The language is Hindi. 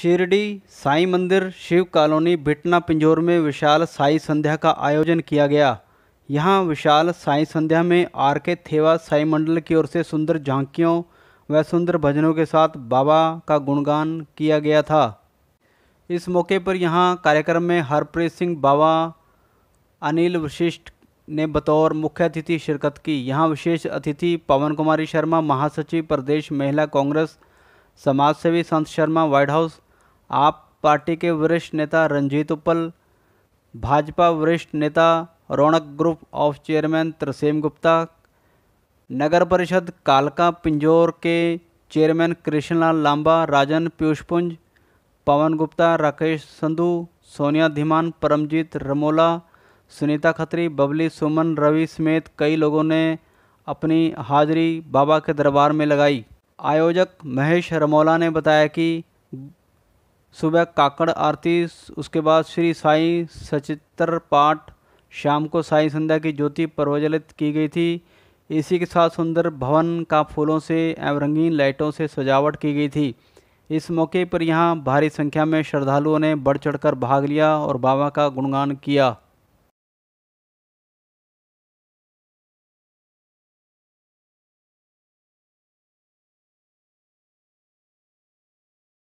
शिरडी साई मंदिर शिव कॉलोनी बिटना पिंजोर में विशाल साई संध्या का आयोजन किया गया यहाँ विशाल साई संध्या में आर के थेवा साई मंडल की ओर से सुंदर झांकियों व सुंदर भजनों के साथ बाबा का गुणगान किया गया था इस मौके पर यहाँ कार्यक्रम में हरप्रीत सिंह बाबा अनिल वशिष्ठ ने बतौर मुख्य अतिथि शिरकत की यहाँ विशेष अतिथि पवन कुमारी शर्मा महासचिव प्रदेश महिला कांग्रेस समाजसेवी Sant Sharma White House AAP party के वरिष्ठ नेता रंजीत उपल भाजपा वरिष्ठ नेता Raunak group of chairman Tarsem Gupta नगर परिषद कालका पिंजौर के चेयरमैन कृष्णलाल लांबा राजन पीयूषपुंज पवन गुप्ता राकेश संधु सोनिया धीमान परमजीत रमोला सुनीता खत्री बबली सुमन रवि समेत कई लोगों ने अपनी हाजिरी बाबा के दरबार में लगाई आयोजक महेश रमोला ने बताया कि सुबह काकड़ आरती उसके बाद श्री साई सचित्र पाठ शाम को साई संध्या की ज्योति प्रज्वलित की गई थी इसी के साथ सुंदर भवन का फूलों से एवं रंगीन लाइटों से सजावट की गई थी इस मौके पर यहाँ भारी संख्या में श्रद्धालुओं ने बढ़ चढ़कर भाग लिया और बाबा का गुणगान किया